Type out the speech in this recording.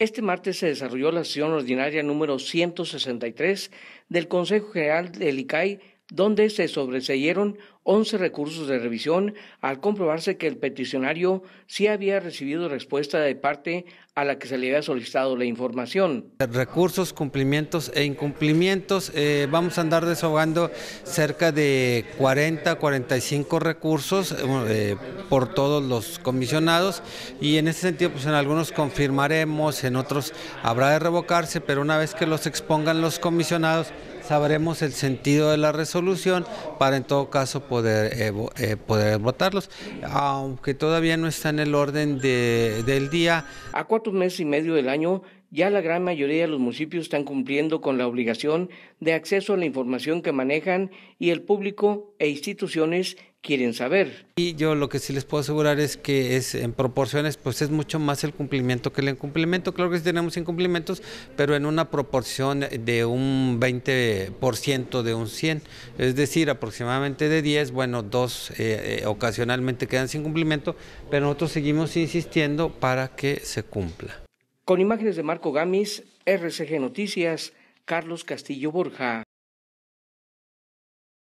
Este martes se desarrolló la sesión ordinaria número 163 del Consejo General del ICAI donde se sobreseyeron 11 recursos de revisión al comprobarse que el peticionario sí había recibido respuesta de parte a la que se le había solicitado la información. Recursos, cumplimientos e incumplimientos, eh, vamos a andar desahogando cerca de 40, 45 recursos eh, eh, por todos los comisionados y en ese sentido pues en algunos confirmaremos, en otros habrá de revocarse, pero una vez que los expongan los comisionados sabremos el sentido de la resolución para en todo caso poder, eh, eh, poder votarlos, aunque todavía no está en el orden de, del día. A cuatro meses y medio del año ya la gran mayoría de los municipios están cumpliendo con la obligación de acceso a la información que manejan y el público e instituciones quieren saber. Y yo lo que sí les puedo asegurar es que es en proporciones, pues es mucho más el cumplimiento que el incumplimiento. Claro que sí tenemos incumplimientos, pero en una proporción de un 20% de un 100, es decir, aproximadamente de 10, bueno, dos eh, ocasionalmente quedan sin cumplimiento, pero nosotros seguimos insistiendo para que se cumpla. Con imágenes de Marco Gamis, RCG Noticias, Carlos Castillo Borja.